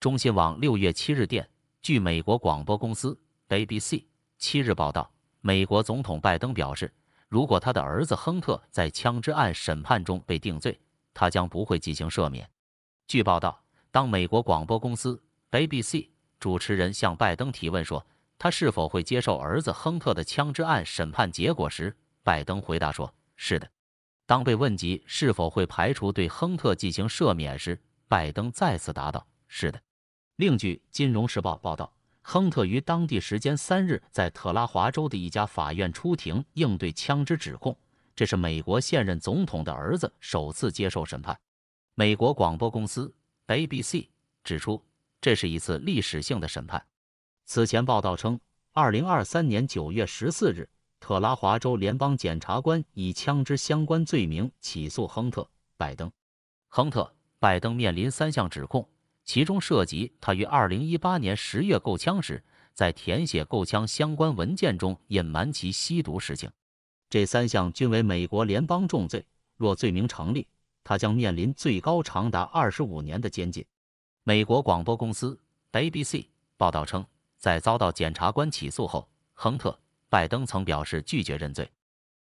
中新网六月七日电，据美国广播公司 ABC 七日报道，美国总统拜登表示，如果他的儿子亨特在枪支案审判中被定罪，他将不会进行赦免。据报道，当美国广播公司 ABC 主持人向拜登提问说他是否会接受儿子亨特的枪支案审判结果时，拜登回答说：“是的。”当被问及是否会排除对亨特进行赦免时，拜登再次答道：“是的。”另据《金融时报》报道，亨特于当地时间三日在特拉华州的一家法院出庭应对枪支指控。这是美国现任总统的儿子首次接受审判。美国广播公司 （ABC） 指出，这是一次历史性的审判。此前报道称，2023年9月14日，特拉华州联邦检察官以枪支相关罪名起诉亨特·拜登。亨特·拜登面临三项指控。其中涉及他于2018年10月购枪时，在填写购枪相关文件中隐瞒其吸毒事情，这三项均为美国联邦重罪。若罪名成立，他将面临最高长达25年的监禁。美国广播公司 （ABC） 报道称，在遭到检察官起诉后，亨特·拜登曾表示拒绝认罪。